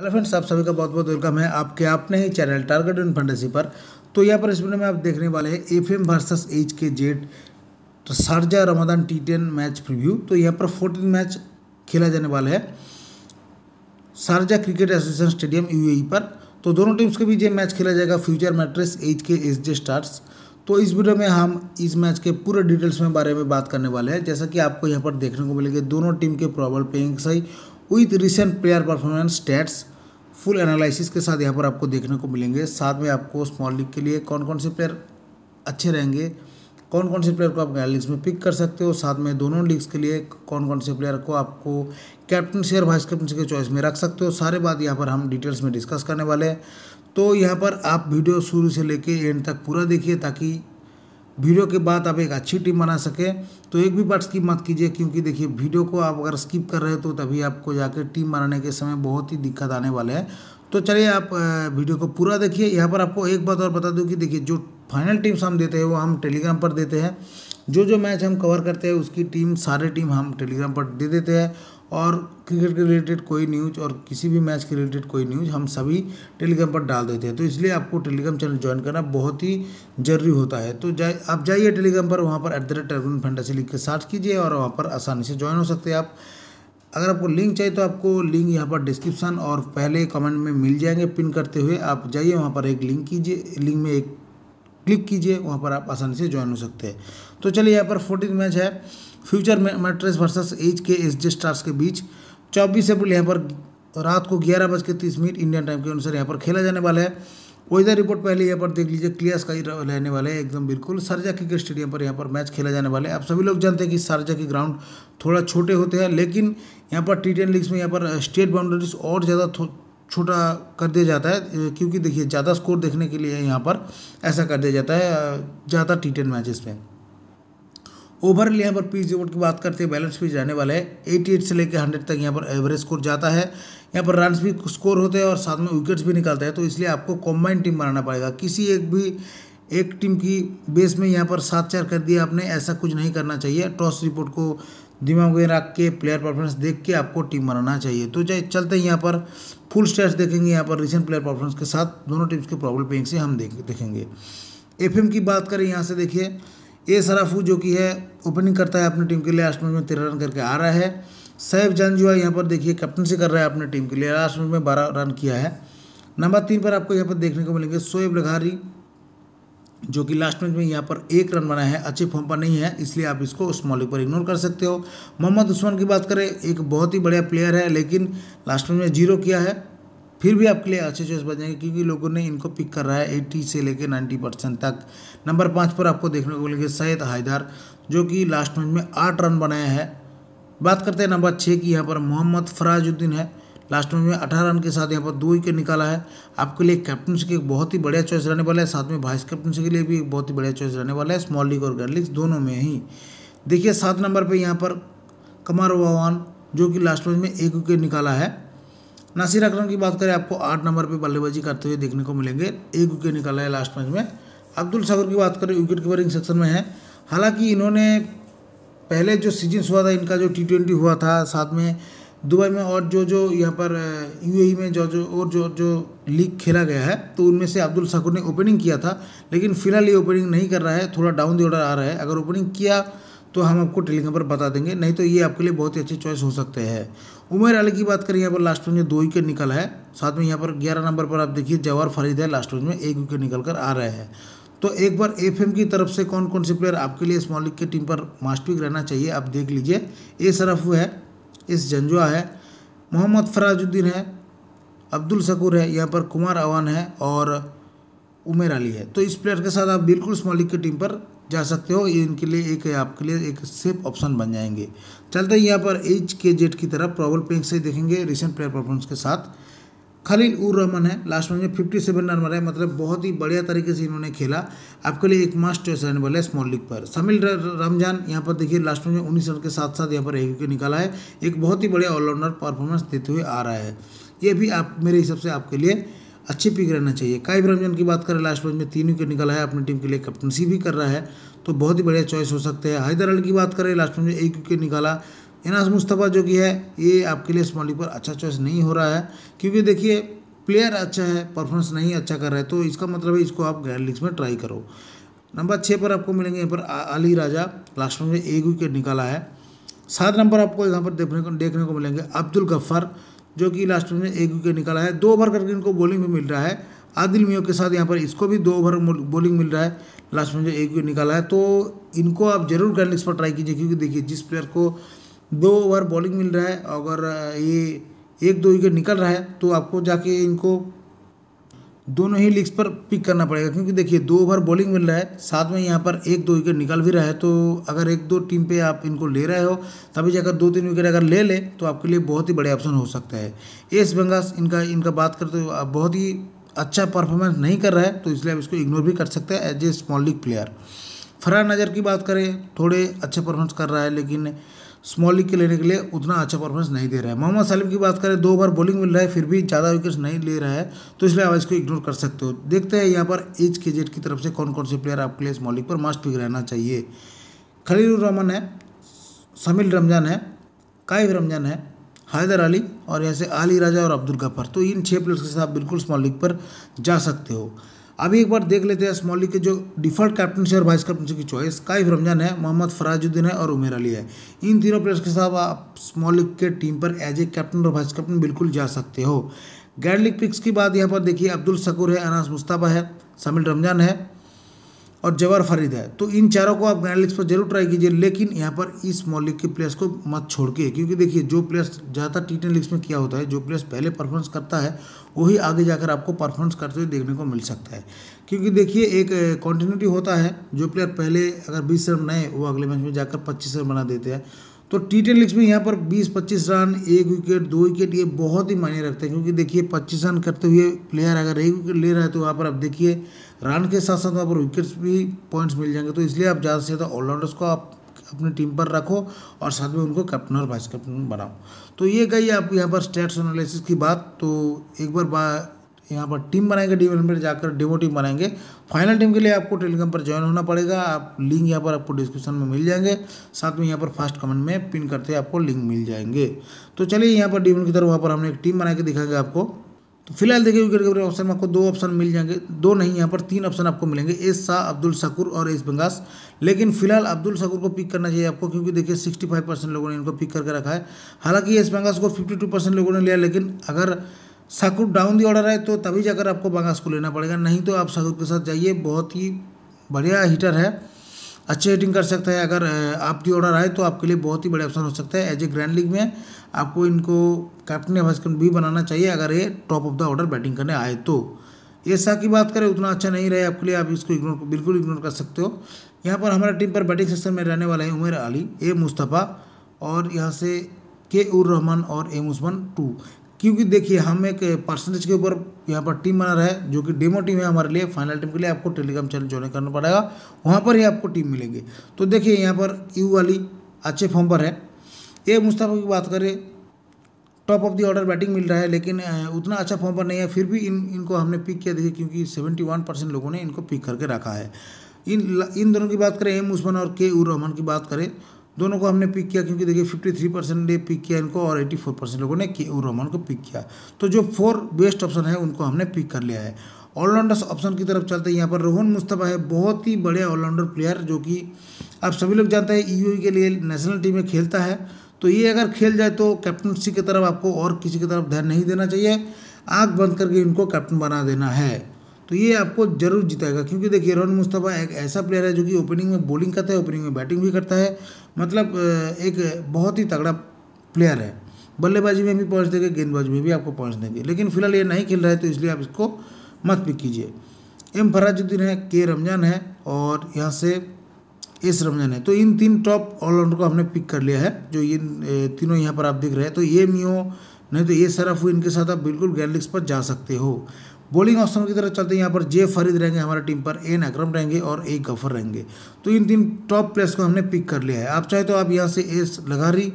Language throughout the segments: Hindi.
हेलो फ्रेंड्स आप सभी का बहुत बहुत वेलकम है आपके अपने ही चैनल टारगेट इन फंडेसी पर तो यहाँ पर इस वीडियो में आप देखने वाले हैं F M versus H K jet तो Sharjah Ramadan T ten match preview तो यहाँ पर फोर्टीन मैच खेला जाने वाला है Sharjah cricket association stadium U पर तो दोनों टीम्स के बीच ये मैच खेला जाएगा future matrix H K S J stars तो इस वीडियो में हम इस मैच के पूरे डिटेल्स में बारे में बात करने वाले हैं जैसा कि आपको यहाँ पर देखने को मिलेगा दोनों टीम के प्रॉबल पेइंग सही with recent player performance stats full analysis के साथ यहाँ पर आपको देखने को मिलेंगे साथ में आपको स्मॉल लीग के लिए कौन कौन से प्लेयर अच्छे रहेंगे कौन कौन से प्लेयर को आप गैलरीज में पिक कर सकते हो साथ में दोनों लीग्स के लिए कौन कौन से प्लेयर को आपको कैप्टन शेयर वाइस कैप्टन के चॉइस में रख सकते हो सारे बात यहाँ पर हम डिटेल्स में डिस्कस करने वाले हैं तो यहाँ पर आप वीडियो शुरू से लेके एंड तक पूरा देखिए ताकि वीडियो के बाद आप एक अच्छी टीम बना सकें तो एक भी बार स्किप मत कीजिए क्योंकि देखिए वीडियो को आप अगर स्किप कर रहे हो तो तभी आपको जाकर टीम बनाने के समय बहुत ही दिक्कत आने वाले हैं तो चलिए आप वीडियो को पूरा देखिए यहाँ पर आपको एक बात और बता दूँ कि देखिए जो फाइनल टीम्स हम देते हैं वो हम टेलीग्राम पर देते हैं जो जो मैच हम कवर करते हैं उसकी टीम सारे टीम हम टेलीग्राम पर दे देते हैं और क्रिकेट के रिलेटेड कोई न्यूज और किसी भी मैच के रिलेटेड कोई न्यूज हम सभी टेलीग्राम पर डाल देते हैं तो इसलिए आपको टेलीग्राम चैनल ज्वाइन करना बहुत ही जरूरी होता है तो जा, आप जाइए टेलीग्राम पर वहाँ पर एट द रेट फंडा से लिख के सर्च कीजिए और वहाँ पर आसानी से ज्वाइन हो सकते हैं आप अगर आपको लिंक चाहिए तो आपको लिंक यहाँ पर डिस्क्रिप्शन और पहले कमेंट में मिल जाएंगे पिन करते हुए आप जाइए वहाँ पर एक लिंक कीजिए लिंक में एक क्लिक कीजिए वहाँ पर आप आसानी से ज्वाइन हो सकते हैं तो चलिए यहाँ पर फोर्टीन मैच है future matrix versus H K S J stars के बीच चौबीस अप्रैल यहाँ पर रात को ग्यारह बज के तीस मिनट इंडियन टाइम के अनुसार यहाँ पर खेला जाने वाला है वेदर रिपोर्ट पहले यहाँ पर देख लीजिए क्लियर स्काई रहने वाले है एकदम बिल्कुल सरजा क्रिकेट स्टेडियम पर यहाँ पर मैच खेला जाने वाला है आप सभी लोग जानते हैं कि सरजा के ग्राउंड थोड़ा छोटे होते हैं लेकिन यहाँ पर टी टेन लीग्स में यहाँ पर स्टेट बाउंड्रीज और ज़्यादा छोटा कर दिया जाता है क्योंकि देखिए ज़्यादा स्कोर देखने के लिए यहाँ पर ऐसा कर दिया जाता है ज़्यादा टी टेन मैचेस में ओवरऑल यहाँ पर पी जी की बात करते हैं बैलेंस भी जाने वाला है 88 से लेकर 100 तक यहाँ पर एवरेज स्कोर जाता है यहाँ पर रन भी स्कोर होते हैं और साथ में विकेट्स भी निकालते हैं तो इसलिए आपको कॉम्बाइंड टीम बनाना पड़ेगा किसी एक भी एक टीम की बेस में यहाँ पर सात चार कर दिया आपने ऐसा कुछ नहीं करना चाहिए टॉस रिपोर्ट को दिमाग में रख के प्लेयर परफॉर्मेंस देख के आपको टीम बनाना चाहिए तो चाहे चलते हैं यहाँ पर फुल स्टेट्स देखेंगे यहाँ पर रिसेंट प्लेयर परफॉर्मेंस के साथ दोनों टीम्स के प्रॉब्लम पेंग से हम देखेंगे एफ की बात करें यहाँ से देखिए ए सराफू जो कि है ओपनिंग करता है अपनी टीम के लिए लास्ट मैच में तेरह रन करके आ रहा है सैफ जान जो है यहाँ पर देखिए कैप्टनसी कर रहा है अपनी टीम के लिए लास्ट मैच में बारह रन किया है नंबर तीन पर आपको यहाँ पर देखने को मिलेंगे शोएब लघारी जो कि लास्ट मैच में यहाँ पर एक रन बना है अच्छे फॉर्म पर नहीं है इसलिए आप इसको स्मॉल पर इग्नोर कर सकते हो मोहम्मद उस्मान की बात करें एक बहुत ही बढ़िया प्लेयर है लेकिन लास्ट मैच में जीरो किया है फिर भी आपके लिए अच्छे चॉइस बन जाएंगे क्योंकि लोगों ने इनको पिक कर रहा है एट्टी से लेकर नाइन्टी परसेंट तक नंबर पाँच पर आपको देखने को मिलेगा सैयद हायदार जो कि लास्ट मैच में आठ रन बनाया है बात करते हैं नंबर छः की यहाँ पर मोहम्मद फराजुद्दीन है लास्ट मैच में अठारह रन के साथ यहाँ पर दो विकेट निकाला है आपके लिए कैप्टनशिप एक बहुत ही बढ़िया चॉइस रहने वाला है साथ में वाइस कैप्टनशिप के लिए भी एक बहुत ही बढ़िया चॉइस रहने वाला है स्मॉल लीग और ग्रैंड दोनों में ही देखिए सात नंबर पर यहाँ पर कमर ववान जो कि लास्ट मैच में एक विकेट निकाला है नासिर अकरम की बात करें आपको आठ नंबर पे बल्लेबाजी करते हुए देखने को मिलेंगे एक विकेट निकाला है लास्ट मैच में अब्दुल सागर की बात करें विकेट कीपरिंग सेक्शन में है हालांकि इन्होंने पहले जो सीजन हुआ था इनका जो टी ट्वेंटी हुआ था साथ में दुबई में और जो जो यहाँ पर यू e में जो जो और जो जो लीग खेला गया है तो उनमें से अब्दुल साकुर ने ओपनिंग किया था लेकिन फिलहाल ये ओपनिंग नहीं कर रहा है थोड़ा डाउन दी ऑर्डर आ रहा है अगर ओपनिंग किया तो हम आपको टेलीग्राम पर बता देंगे नहीं तो ये आपके लिए बहुत ही अच्छी चॉइस हो सकते हैं उमेर अली की बात करें यहाँ पर लास्ट में दो विकेट निकल है साथ में यहाँ पर ग्यारह नंबर पर आप देखिए जवाहर फरीद है लास्ट में एक विकेट निकल कर आ रहे हैं तो एक बार एफ की तरफ से कौन कौन से प्लेयर आपके लिए स्मॉल लीग की टीम पर मास्टविक रहना चाहिए आप देख लीजिए ए सरफू है एस जंजुआ है मोहम्मद फराजुद्दीन है अब्दुल सकूर है यहाँ पर कुमार अवान है और उमेर अली है तो इस प्लेयर के साथ आप बिल्कुल स्मॉल लीग की टीम पर जा सकते हो ये इनके लिए एक आपके लिए एक सेफ ऑप्शन बन जाएंगे चलते हैं यहाँ पर एच के जेड की तरफ प्रॉबल प्लेइंग से देखेंगे रिसेंट प्लेयर परफॉर्मेंस के साथ खलील उर रहमान है लास्ट मैच में फिफ्टी सेवन रन है मतलब बहुत ही बढ़िया तरीके से इन्होंने खेला आपके लिए एक मास्ट चॉइस रहने वाला है स्मॉल लीग पर समील रमजान यहाँ पर देखिए लास्ट मैच में उन्नीस रन के साथ साथ यहाँ पर एक विकेट निकाला है एक बहुत ही बढ़िया ऑलराउंडर परफॉर्मेंस देते हुए आ रहा है ये भी आप मेरे हिसाब से आपके लिए अच्छे पिक रहना चाहिए काई ब्रह्मजन की बात करें लास्ट मैच में तीन विकेट निकला है अपनी टीम के लिए कैप्टनसी भी कर रहा है तो बहुत ही बढ़िया चॉइस हो सकते हैं हैदर अली की बात करें लास्ट मैच में एक विकेट निकाला इनाज मुस्तफ़ा जो कि है ये आपके लिए स्मॉल पर अच्छा चॉइस नहीं हो रहा है क्योंकि देखिए प्लेयर अच्छा है परफॉर्मेंस नहीं अच्छा कर रहा है तो इसका मतलब है इसको आप ग्रैंड लीग्स में ट्राई करो नंबर छः पर आपको मिलेंगे यहाँ पर अली राजा लास्ट मैच में एक विकेट निकाला है सात नंबर आपको यहाँ पर देखने को देखने को मिलेंगे अब्दुल गफ्फर जो कि लास्ट में एक विकेट निकाला है दो ओवर करके इनको बॉलिंग भी मिल रहा है आदिल मियो के साथ यहाँ पर इसको भी दो ओवर बॉलिंग मिल रहा है लास्ट में जो एक विकेट निकाला है तो इनको आप जरूर ग्रैंड पर ट्राई कीजिए क्योंकि देखिए जिस प्लेयर को दो ओवर बॉलिंग मिल रहा है अगर ये एक दो विकेट निकल रहा है तो आपको जाके इनको दोनों ही लीग्स पर पिक करना पड़ेगा क्योंकि देखिए दो ओवर बॉलिंग मिल रहा है साथ में यहाँ पर एक दो विकेट निकल भी रहा है तो अगर एक दो टीम पे आप इनको ले रहे हो तभी जाकर दो तीन विकेट अगर ले ले तो आपके लिए बहुत ही बड़े ऑप्शन हो सकता है एस बंगास इनका इनका बात करते तो, आप बहुत ही अच्छा परफॉर्मेंस नहीं कर रहा है तो इसलिए आप इसको इग्नोर भी कर सकते हैं as a small league player Farhan Nazar की बात करें थोड़े अच्छे परफॉर्मेंस कर रहा है लेकिन स्मॉल लीग के लेने के लिए उतना अच्छा परफॉर्मेंस नहीं दे रहा है मोहम्मद सलीम की बात करें दो बार बॉलिंग मिल रहा है फिर भी ज़्यादा विकेट्स नहीं ले रहा है तो इसलिए आप इसको इग्नोर कर सकते हो देखते हैं यहाँ पर एच के जेड की तरफ से कौन कौन से प्लेयर आपके लिए स्मॉल लीग पर मस्ट पिक रहना चाहिए खलील रहमान है समील रमजान है काइफ रमजान है हैदर अली और यहाँ से आली राजा और अब्दुल गफर तो इन छः प्लेयर्स के साथ बिल्कुल स्मॉल लीग पर जा सकते हो अभी एक बार देख लेते हैं स्मॉली के जो डिफॉल्ट कैप्टनशी और वाइस कैप्टनशी की चॉइस काइफ रमजान है मोहम्मद फराजुद्दीन है और उमेर अली है इन तीनों प्लेयर्स के साथ आप स्मॉल लीग के टीम पर एज ए कैप्टन और वाइस कैप्टन बिल्कुल जा सकते हो गैर लीग पिक्स की बात यहाँ पर देखिए अब्दुल सकूर है अनास मुस्ताबा है समील रमजान है और जबर फरीद है तो इन चारों को आप ग्रैंड पर जरूर ट्राई कीजिए लेकिन यहाँ पर इस मौलिक के प्लेयर्स को मत छोड़ के क्योंकि देखिए जो प्लेयर्स ज़्यादातर टी टेन लीग्स में किया होता है जो प्लेयर्स पहले परफॉर्मेंस करता है वही आगे जाकर आपको परफॉर्मेंस करते हुए देखने को मिल सकता है क्योंकि देखिए एक कॉन्टीन्यूटी होता है जो प्लेयर पहले अगर बीस रन बनाए वो अगले मैच में जाकर पच्चीस रन बना देते हैं तो टी टेन लीग्स में यहाँ पर 20-25 रन एक विकेट दो विकेट ये बहुत ही मायने रखते हैं क्योंकि देखिए 25 रन करते हुए प्लेयर अगर एक विकेट ले रहा है तो वहाँ पर आप देखिए रन के साथ साथ वहाँ पर विकेट्स भी पॉइंट्स मिल जाएंगे तो इसलिए आप ज़्यादा से ज़्यादा ऑलराउंडर्स को आप अपनी टीम पर रखो और साथ में उनको कैप्टन और वाइस कैप्टन बनाओ तो ये गई आप यहाँ पर स्टेट्स एनालिसिस की बात तो एक बार बा यहाँ पर टीम बनाएंगे डी एलिमेंट पर जाकर डेमो टीम बनाएंगे फाइनल टीम के लिए आपको टेलीग्राम पर ज्वाइन होना पड़ेगा आप लिंक यहाँ पर आपको डिस्क्रिप्शन में मिल जाएंगे साथ में यहाँ पर फर्स्ट कमेंट में पिन करते आपको लिंक मिल जाएंगे तो चलिए यहाँ पर डीमन की तरफ वहाँ पर हमने एक टीम बना के दिखाएंगे आपको तो फिलहाल देखिए विकेट कीपर ऑप्शन में आपको दो ऑप्शन मिल जाएंगे दो नहीं यहाँ पर तीन ऑप्शन आपको मिलेंगे एस शाह अब्दुल शकुर और एस बंगास लेकिन फिलहाल अब्दुल शकूर को पिक करना चाहिए आपको क्योंकि देखिए 65 परसेंट लोगों ने इनको पिक करके रखा है हालांकि एस बंगास को 52 परसेंट लोगों ने लिया लेकिन अगर साकुर डाउन दी ऑर्डर है तो तभी जाकर आपको बांगास को लेना पड़ेगा नहीं तो आप साकुर के साथ जाइए बहुत ही बढ़िया हीटर है अच्छे हिटिंग कर सकता है अगर आप दी ऑर्डर आए तो आपके लिए बहुत ही बड़े ऑप्शन हो सकता है एज ए ग्रैंड लीग में आपको इनको कैप्टन या वाइस कैप्टन भी बनाना चाहिए अगर ये top of the order batting करने आए तो ऐसा की बात करें उतना अच्छा नहीं रहे आपके लिए आप इसको इग्नोर बिल्कुल इग्नोर कर सकते हो यहाँ पर हमारे टीम पर बैटिंग सेक्शन में रहने वाले हैं उमेर अली ए मुस्तफ़ा और यहाँ से के उर रहमान और एम उस्मान टू क्योंकि देखिए हम एक परसेंटेज के ऊपर यहाँ पर टीम बना रहा है जो कि डेमो टीम है हमारे लिए फाइनल टीम के लिए आपको टेलीग्राम चैनल ज्वाइन करना पड़ेगा वहाँ पर ही आपको टीम मिलेंगे तो देखिए यहाँ पर यू वाली अच्छे फॉर्म पर है ए मुस्तफ़ा की बात करें top of the order batting मिल रहा है लेकिन उतना अच्छा फॉर्म पर नहीं है फिर भी इन इनको हमने पिक किया देखिए क्योंकि सेवेंटी वन परसेंट लोगों ने इनको पिक करके रखा है इन इन दोनों की बात करें एम उस्मान और के उ रहमान की बात करें दोनों को हमने पिक किया क्योंकि देखिए 53 परसेंट ने पिक किया इनको और 84 परसेंट लोगों ने के यू रोमन को पिक किया तो जो फोर बेस्ट ऑप्शन है उनको हमने पिक कर लिया है ऑलराउंडर्स ऑप्शन की तरफ चलते हैं यहाँ पर रोहन मुस्तफ़ा है बहुत ही बड़े ऑलराउंडर प्लेयर जो कि आप सभी लोग जानते हैं ई e e के लिए नेशनल टीम में खेलता है तो ये अगर खेल जाए तो कैप्टनसी की तरफ आपको और किसी की तरफ ध्यान नहीं देना चाहिए आँख बंद करके इनको कैप्टन बना देना है तो ये आपको जरूर जिताएगा क्योंकि देखिए रोहन मुस्तफ़ा एक ऐसा प्लेयर है जो कि ओपनिंग में बॉलिंग करता है ओपनिंग में बैटिंग भी करता है मतलब एक बहुत ही तगड़ा प्लेयर है बल्लेबाजी में भी पहुंच देंगे गेंदबाजी में भी आपको पहुंच देंगे लेकिन फिलहाल ये नहीं खेल रहा है तो इसलिए आप इसको मत पिक कीजिए एम फराजुद्दीन है के रमज़ान है और यहाँ से एस रमज़ान है तो इन तीन टॉप ऑलराउंडर को हमने पिक कर लिया है जो इन तीनों यहाँ पर आप देख रहे हैं तो ये मियो नहीं तो ये सराफू इनके साथ आप बिल्कुल गैलिक्स पर जा सकते हो बॉलिंग ऑप्शन की तरफ चलते हैं यहाँ पर जे फरीद रहेंगे हमारे टीम पर एन अक्रम रहेंगे और ए गफर रहेंगे तो इन तीन टॉप प्लेयर्स को हमने पिक कर लिया है आप चाहे तो आप यहाँ से एस लगारी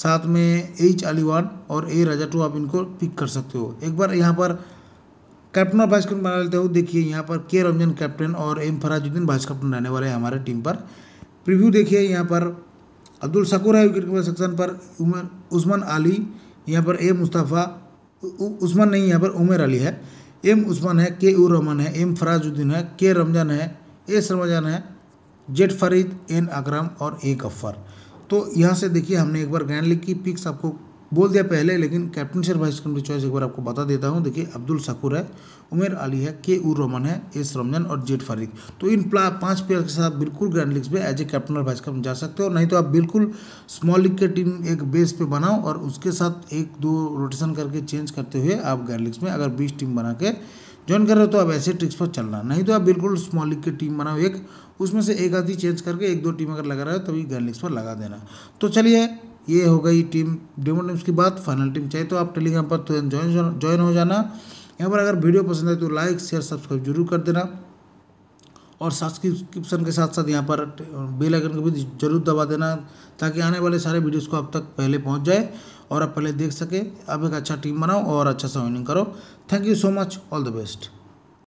साथ में एच अलीवान और ए राजा टू आप इनको पिक कर सकते हो एक बार यहाँ पर कैप्टन और वाइस कैप्टन बना लेते हो देखिए यहाँ पर के रंजन कैप्टन और एम फराजुद्दीन वाइस कैप्टन रहने वाले हैं हमारे टीम पर प्रीव्यू देखिए यहाँ पर अब्दुल सकूर है विकेट कीपर सेक्शन पर उमर उस्मान अली यहाँ पर ए मुस्तफ़ा उस्मान नहीं यहाँ पर उमेर अली है एम उस्मान है के यू रहमान है एम फराजुद्दीन है के रमजान है एस रमजान है जेड फरीद एन अकरम और ए गफ्फर तो यहाँ से देखिए हमने एक बार ग्रैंड लीग की पिक्स आपको बोल दिया पहले लेकिन कैप्टन शेर वाइस कैप्टन चॉइस एक बार आपको बता देता हूँ देखिए अब्दुल सकूर है उमेर अली है के उ रोमन है एस रमजान और जेट फारिक तो इन प्ला पाँच प्लेयर के साथ बिल्कुल ग्रैंड लीग्स में एज ए कैप्टन और वाइस कैप्टन जा सकते हो नहीं तो आप बिल्कुल स्मॉल लीग के टीम एक बेस पे बनाओ और उसके साथ एक दो रोटेशन करके चेंज करते हुए आप ग्रैंड लीग्स में अगर बीस टीम बना के ज्वाइन कर रहे हो तो आप ऐसे ट्रिक्स पर चलना नहीं तो आप बिल्कुल स्मॉल लीग की टीम बनाओ एक उसमें से एक आधी चेंज करके एक दो टीम अगर लगा रहा है तभी तो लिस्ट पर लगा देना तो चलिए ये हो गई टीम डेमो टीम्स की बात फाइनल टीम चाहिए तो आप टेलीग्राम पर तुरंत ज्वाइन ज्वाइन हो जाना यहाँ पर अगर वीडियो पसंद आए तो लाइक शेयर सब्सक्राइब जरूर कर देना और सब्सक्रिप्शन के साथ साथ यहाँ पर बेल आइकन को भी जरूर दबा देना ताकि आने वाले सारे वीडियोस को आप तक पहले पहुँच जाए और आप पहले देख सके आप एक अच्छा टीम बनाओ और अच्छा सा विनिंग करो thank you so much all the best